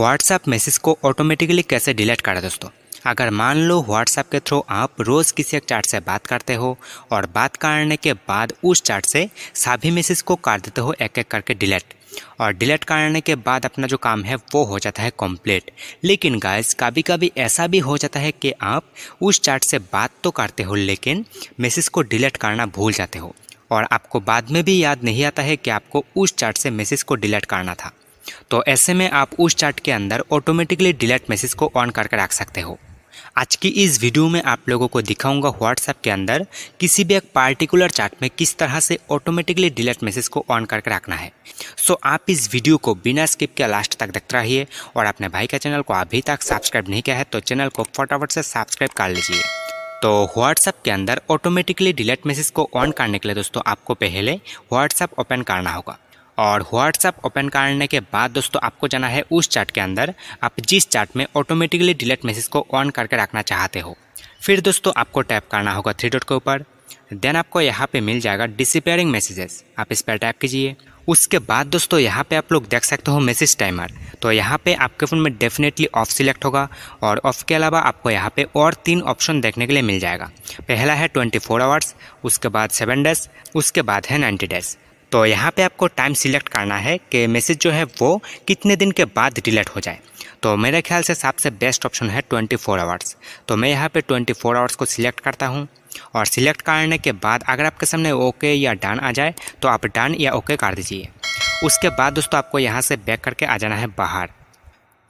WhatsApp message को automatically कैसे delete करें दोस्तों अगर मान लो व्हाट्सएप के थ्रू आप रोज़ किसी एक चार्ट से बात करते हो और बात करने के बाद उस चार्ट से सभी मैसेज को कर देते हो एक एक करके डिलीट और डिलीट करने के बाद अपना जो काम है वो हो जाता है कंप्लीट लेकिन गाइस कभी कभी ऐसा भी हो जाता है कि आप उस चार्ट से बात तो करते हो लेकिन मैसेज को डिलीट करना भूल जाते हो और आपको बाद में भी याद नहीं आता है कि आपको उस चार्ट से मैसेज को डिलीट करना था तो ऐसे में आप उस चार्ट के अंदर ऑटोमेटिकली डिलीट मैसेज को ऑन करके रख सकते हो आज की इस वीडियो में आप लोगों को दिखाऊंगा व्हाट्सएप के अंदर किसी भी एक पार्टिकुलर चार्ट में किस तरह से ऑटोमेटिकली डिलीट मैसेज को ऑन करके रखना है सो आप इस वीडियो को बिना स्किप के लास्ट तक देखते रहिए और अपने भाई का चैनल को अभी तक सब्सक्राइब नहीं किया है तो चैनल को फटाफट से सब्सक्राइब कर लीजिए तो व्हाट्सएप के अंदर ऑटोमेटिकली डिलीट मैसेज को ऑन करने के लिए दोस्तों आपको पहले व्हाट्सएप ओपन करना होगा और व्हाट्सएप ओपन करने के बाद दोस्तों आपको जाना है उस चार्ट के अंदर आप जिस चार्ट में ऑटोमेटिकली डिलीट मैसेज को ऑन करके रखना चाहते हो फिर दोस्तों आपको टैप करना होगा थ्री डॉट के ऊपर देन आपको यहाँ पे मिल जाएगा डिसपेयरिंग मैसेजेस आप इस पर टैप कीजिए उसके बाद दोस्तों यहाँ पे आप लोग देख सकते हो मैसेज टाइमर तो यहाँ पे आपके फ़ोन में डेफिनेटली ऑफ सिलेक्ट होगा और ऑफ के अलावा आपको यहाँ पे और तीन ऑप्शन देखने के लिए मिल जाएगा पहला है 24 आवर्स उसके बाद सेवन डेज उसके बाद है नाइन्टी डेज तो यहाँ पे आपको टाइम सिलेक्ट करना है कि मैसेज जो है वो कितने दिन के बाद डिलीट हो जाए तो मेरे ख्याल से सबसे बेस्ट ऑप्शन है 24 फोर आवर्स तो मैं यहाँ पे 24 फोर आवर्स को सिलेक्ट करता हूँ और सिलेक्ट करने के बाद अगर आपके सामने ओके या डन आ जाए तो आप डन या ओके कर दीजिए उसके बाद दोस्तों आपको यहाँ से बैक करके आ जाना है बाहर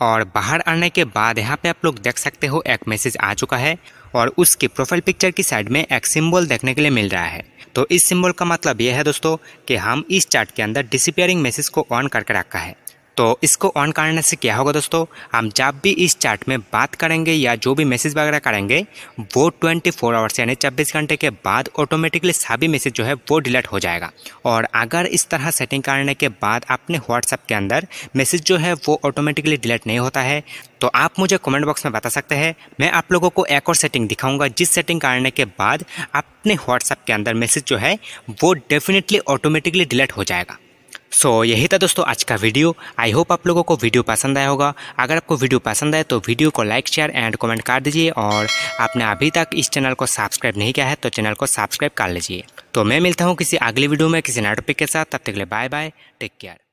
और बाहर आने के बाद यहाँ पे आप लोग देख सकते हो एक मैसेज आ चुका है और उसकी प्रोफाइल पिक्चर की साइड में एक सिंबल देखने के लिए मिल रहा है तो इस सिंबल का मतलब यह है दोस्तों कि हम इस चार्ट के अंदर डिसिपेयरिंग मैसेज को ऑन करके रखा है तो इसको ऑन करने से क्या होगा दोस्तों हम जब भी इस चार्ट में बात करेंगे या जो भी मैसेज वगैरह करेंगे वो 24 फोर आवर्स यानी छब्बीस घंटे के बाद ऑटोमेटिकली सभी मैसेज जो है वो डिलीट हो जाएगा और अगर इस तरह सेटिंग करने के बाद अपने व्हाट्सएप के अंदर मैसेज जो है वो ऑटोमेटिकली डिलीट नहीं होता है तो आप मुझे कमेंट बॉक्स में बता सकते हैं मैं आप लोगों को एक और सेटिंग दिखाऊंगा जिस सेटिंग करने के बाद अपने व्हाट्सएप के अंदर मैसेज जो है वो डेफिनेटली ऑटोमेटिकली डिलीट हो जाएगा सो so, यही था दोस्तों आज का वीडियो आई होप आप लोगों को वीडियो पसंद आया होगा अगर आपको वीडियो पसंद आए तो वीडियो को लाइक शेयर एंड कमेंट कर दीजिए और आपने अभी तक इस चैनल को सब्सक्राइब नहीं किया है तो चैनल को सब्सक्राइब कर लीजिए तो मैं मिलता हूँ किसी अगली वीडियो में किसी नए टॉपिक के साथ तब तक के लिए बाय बाय टेक केयर